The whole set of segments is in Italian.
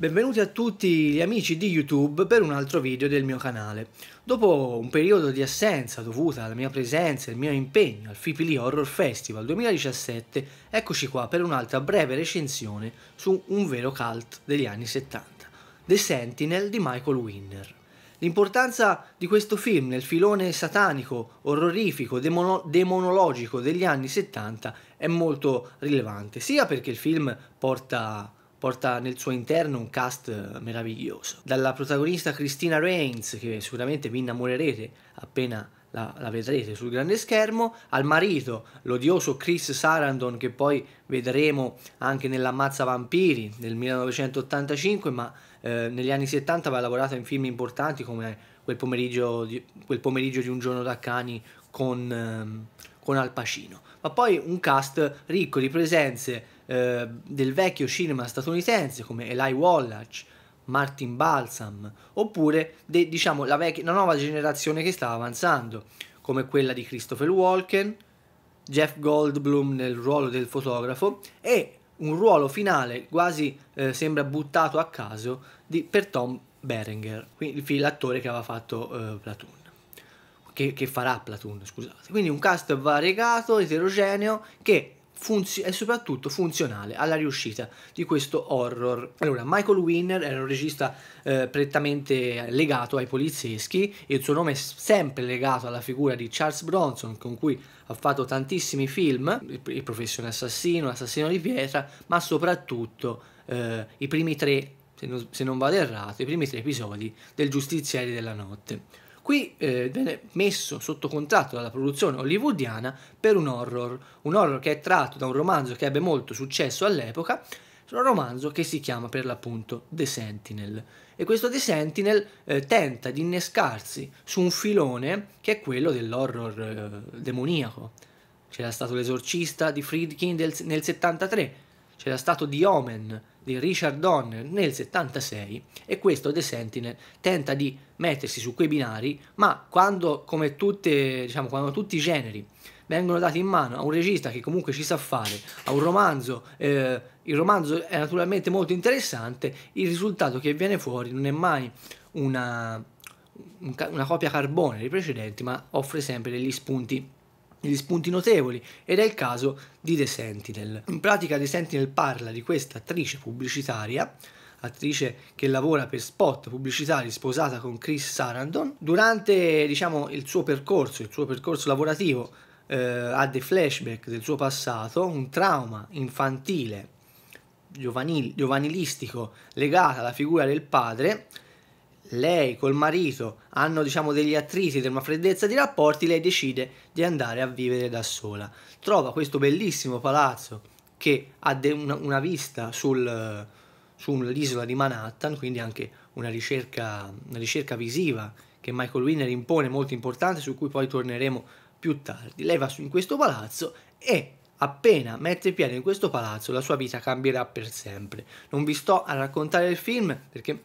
Benvenuti a tutti gli amici di YouTube per un altro video del mio canale. Dopo un periodo di assenza dovuta alla mia presenza e al mio impegno al Fipili Horror Festival 2017, eccoci qua per un'altra breve recensione su un vero cult degli anni 70, The Sentinel di Michael Winner. L'importanza di questo film nel filone satanico, orrorifico, demono demonologico degli anni 70 è molto rilevante, sia perché il film porta porta nel suo interno un cast eh, meraviglioso. Dalla protagonista Christina Reigns, che sicuramente vi innamorerete appena la, la, vedrete sul grande schermo, al marito, l'odioso Chris Sarandon, che poi vedremo anche nell'Ammazza Vampiri nel 1985, ma eh, negli anni 70 aveva lavorato in film importanti come quel pomeriggio, di, quel pomeriggio di un giorno da cani con, ehm, con Al Pacino. Ma poi un cast ricco di presenze eh, del vecchio cinema statunitense come Eli Wallach, Martin Balsam, oppure de, diciamo, la, vecchia, la nuova generazione che stava avanzando, come quella di Christopher Walken, Jeff Goldblum nel ruolo del fotografo e un ruolo finale quasi eh, sembra buttato a caso di, per Tom Berenger, l'attore che aveva fatto eh, Platoon che, che farà Platoon, scusate. Quindi un cast variegato, eterogeneo, che è soprattutto funzionale alla riuscita di questo horror. Allora, Michael Winner era un regista eh, prettamente legato ai polizieschi e il suo nome è sempre legato alla figura di Charles Bronson con cui ha fatto tantissimi film, il, il professione assassino, l'assassino di pietra, ma soprattutto eh, i primi tre, se non, se non vado errato, i primi tre episodi del Giustiziere della Notte qui eh, viene messo sotto contratto dalla produzione hollywoodiana per un horror, un horror che è tratto da un romanzo che ebbe molto successo all'epoca, un romanzo che si chiama per l'appunto The Sentinel. E questo The Sentinel eh, tenta di innescarsi su un filone che è quello dell'horror eh, demoniaco. C'era stato L'esorcista di Friedkin del, nel 73, c'era stato The Omen di Richard Donner nel 76 e questo The Sentinel tenta di mettersi su quei binari, ma quando, come tutte, diciamo, quando tutti i generi vengono dati in mano a un regista che comunque ci sa fare, a un romanzo, eh, il romanzo è naturalmente molto interessante, il risultato che viene fuori non è mai una, una copia carbone dei precedenti, ma offre sempre degli spunti gli spunti notevoli ed è il caso di The Sentinel. In pratica The Sentinel parla di questa attrice pubblicitaria attrice che lavora per spot pubblicitari sposata con Chris Sarandon. Durante diciamo, il suo percorso, il suo percorso lavorativo, eh, ha dei flashback del suo passato, un trauma infantile, giovanil, giovanilistico legato alla figura del padre lei col marito hanno diciamo degli attriti, una freddezza di rapporti, lei decide di andare a vivere da sola. Trova questo bellissimo palazzo che ha una, una, vista sul, sull'isola di Manhattan, quindi anche una ricerca, una ricerca visiva che Michael Winner impone molto importante, su cui poi torneremo più tardi. Lei va in questo palazzo e Appena mette piede in questo palazzo la sua vita cambierà per sempre. Non vi sto a raccontare il film perché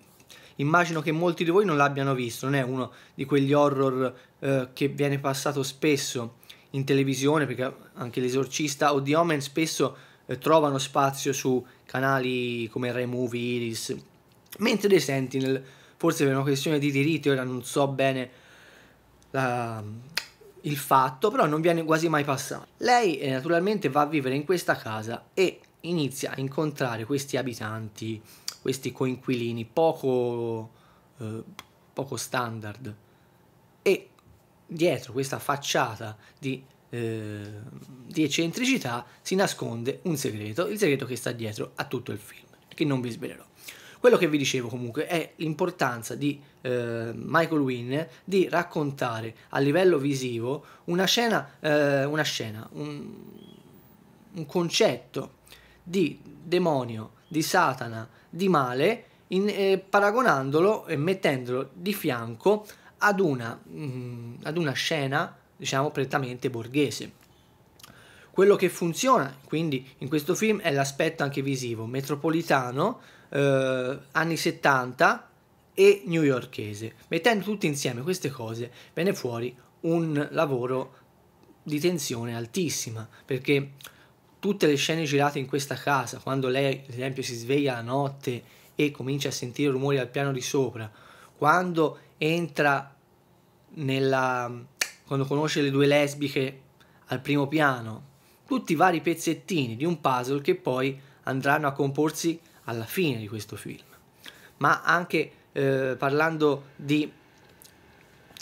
immagino che molti di voi non l'abbiano visto, non è uno di quegli horror eh, che viene passato spesso in televisione, perché anche l'esorcista o The Omen spesso eh, trovano spazio su canali come Rai Movie, Iris, mentre The Sentinel, forse per una questione di diritti, ora non so bene la, il fatto, però non viene quasi mai passato. Lei eh, naturalmente va a vivere in questa casa e inizia a incontrare questi abitanti questi coinquilini poco, eh, poco standard e dietro questa facciata di, eh, di eccentricità si nasconde un segreto, il segreto che sta dietro a tutto il film, che non vi svelerò. Quello che vi dicevo comunque è l'importanza di eh, Michael Wynne di raccontare a livello visivo una scena, eh, una scena un, un, concetto di demonio, di Satana, di male in, eh, paragonandolo e mettendolo di fianco ad una, mh, mm, ad una scena, diciamo, prettamente borghese. Quello che funziona quindi in questo film è l'aspetto anche visivo, metropolitano, eh, anni 70 e newyorkese. Mettendo tutte insieme queste cose viene fuori un lavoro di tensione altissima, perché tutte le scene girate in questa casa, quando lei ad esempio si sveglia la notte e comincia a sentire rumori al piano di sopra, quando entra nella... quando conosce le due lesbiche al primo piano, tutti i vari pezzettini di un puzzle che poi andranno a comporsi alla fine di questo film. Ma anche eh, parlando di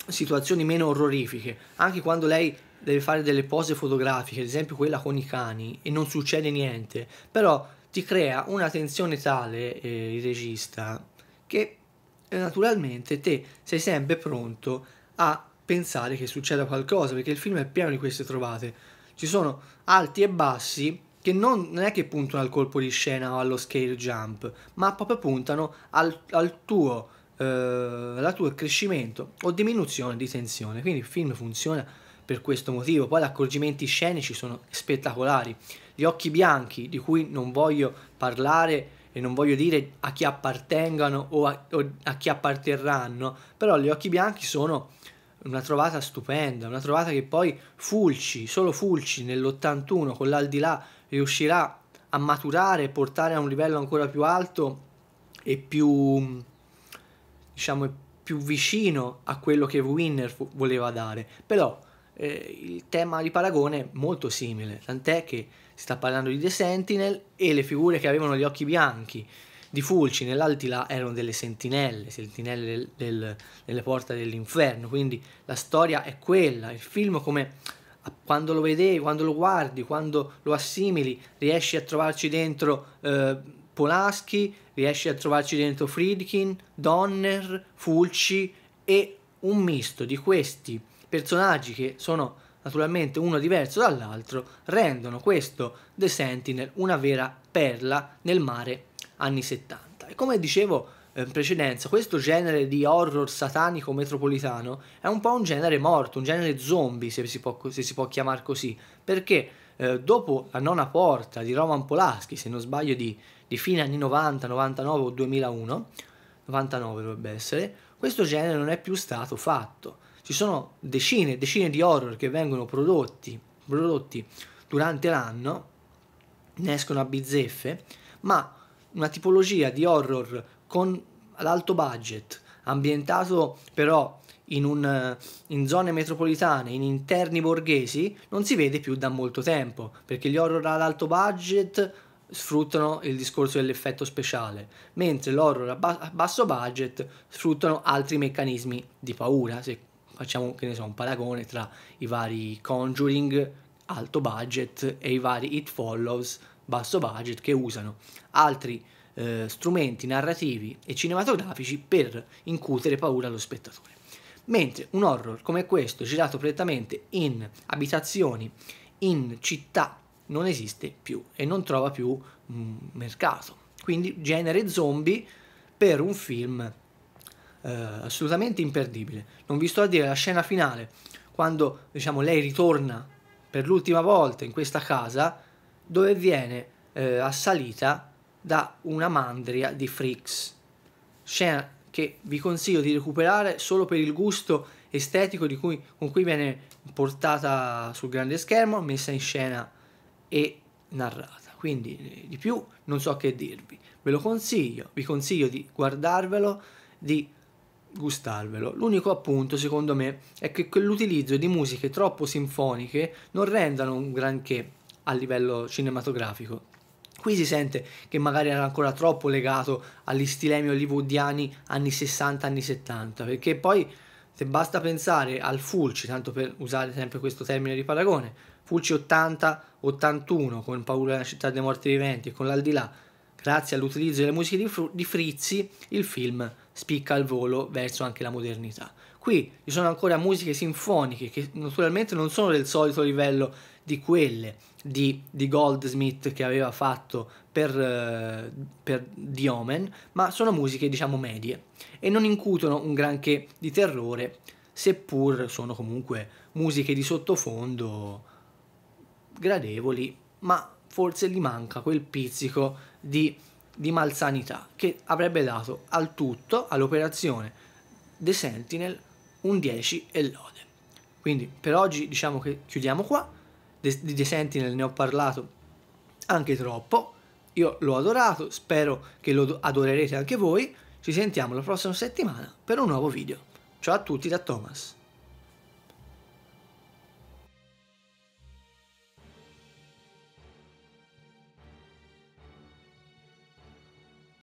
situazioni meno orrorifiche, anche quando lei deve fare delle pose fotografiche, ad esempio quella con i cani, e non succede niente, però ti crea una tensione tale eh, il regista che eh, naturalmente te sei sempre pronto a pensare che succeda qualcosa, perché il film è pieno di queste trovate. Ci sono alti e bassi che non, non è che puntano al colpo di scena o allo scale jump, ma proprio puntano al, al tuo, eh, al tuo crescimento o diminuzione di tensione. Quindi il film funziona per questo motivo. Poi gli accorgimenti scenici sono spettacolari. Gli occhi bianchi, di cui non voglio parlare e non voglio dire a chi appartengano o a, o a chi apparterranno, però gli occhi bianchi sono una trovata stupenda, una trovata che poi Fulci, solo Fulci nell'81 con l'aldilà riuscirà a maturare e portare a un livello ancora più alto e più diciamo più vicino a quello che Winner voleva dare. Però eh, il tema di paragone è molto simile, tant'è che si sta parlando di The Sentinel e le figure che avevano gli occhi bianchi di Fulci nell'Altila erano delle sentinelle, sentinelle del, del, delle porte dell'inferno, quindi la storia è quella, il film come quando lo vedevi, quando lo guardi, quando lo assimili, riesci a trovarci dentro eh, Polaschi, riesci a trovarci dentro Friedkin, Donner, Fulci e un misto di questi personaggi che sono naturalmente uno diverso dall'altro, rendono questo The Sentinel una vera perla nel mare anni 70. E come dicevo eh, in precedenza, questo genere di horror satanico metropolitano è un po' un genere morto, un genere zombie se si può, se si può chiamare così, perché eh, dopo La nona porta di Roman Polaschi, se non sbaglio di, di fine anni 90, 99 o 2001, 99 dovrebbe essere, questo genere non è più stato fatto ci sono decine e decine di horror che vengono prodotti, prodotti durante l'anno, ne escono a bizzeffe, ma una tipologia di horror con l'alto budget, ambientato però in, un, in, zone metropolitane, in interni borghesi, non si vede più da molto tempo, perché gli horror ad alto budget sfruttano il discorso dell'effetto speciale, mentre l'horror a, ba a basso budget sfruttano altri meccanismi di paura, se facciamo che ne so, un paragone tra i vari Conjuring alto budget e i vari It Follows basso budget che usano altri eh, strumenti narrativi e cinematografici per incutere paura allo spettatore. Mentre un horror come questo, girato prettamente in abitazioni, in città, non esiste più e non trova più mh, mm, mercato. Quindi genere zombie per un film eh, assolutamente imperdibile. Non vi sto a dire la scena finale, quando diciamo, lei ritorna per l'ultima volta in questa casa, dove viene eh, assalita da una mandria di Freaks. Scena che vi consiglio di recuperare solo per il gusto estetico cui, con cui viene portata sul grande schermo, messa in scena e narrata. Quindi eh, di più non so che dirvi. Ve lo consiglio, vi consiglio di guardarvelo, di gustarvelo. L'unico appunto, secondo me, è che quell'utilizzo di musiche troppo sinfoniche non rendano un granché a livello cinematografico. Qui si sente che magari era ancora troppo legato agli stilemi hollywoodiani anni 60, anni 70, perché poi se basta pensare al Fulci, tanto per usare sempre questo termine di paragone, Fulci 80-81 con Paura della città dei morti viventi e con l'aldilà, grazie all'utilizzo delle musiche di, di Frizzi, il film spicca al volo verso anche la modernità. Qui ci sono ancora musiche sinfoniche che naturalmente non sono del solito livello di quelle di, di Goldsmith che aveva fatto per, eh, per Omen, ma sono musiche diciamo medie e non incutono un granché di terrore, seppur sono comunque musiche di sottofondo gradevoli, ma forse gli manca quel pizzico di di malsanità che avrebbe dato al tutto, all'operazione The Sentinel, un 10 e lode. Quindi per oggi diciamo che chiudiamo qua, di The Sentinel ne ho parlato anche troppo, io l'ho adorato, spero che lo adorerete anche voi, ci sentiamo la prossima settimana per un nuovo video. Ciao a tutti da Thomas.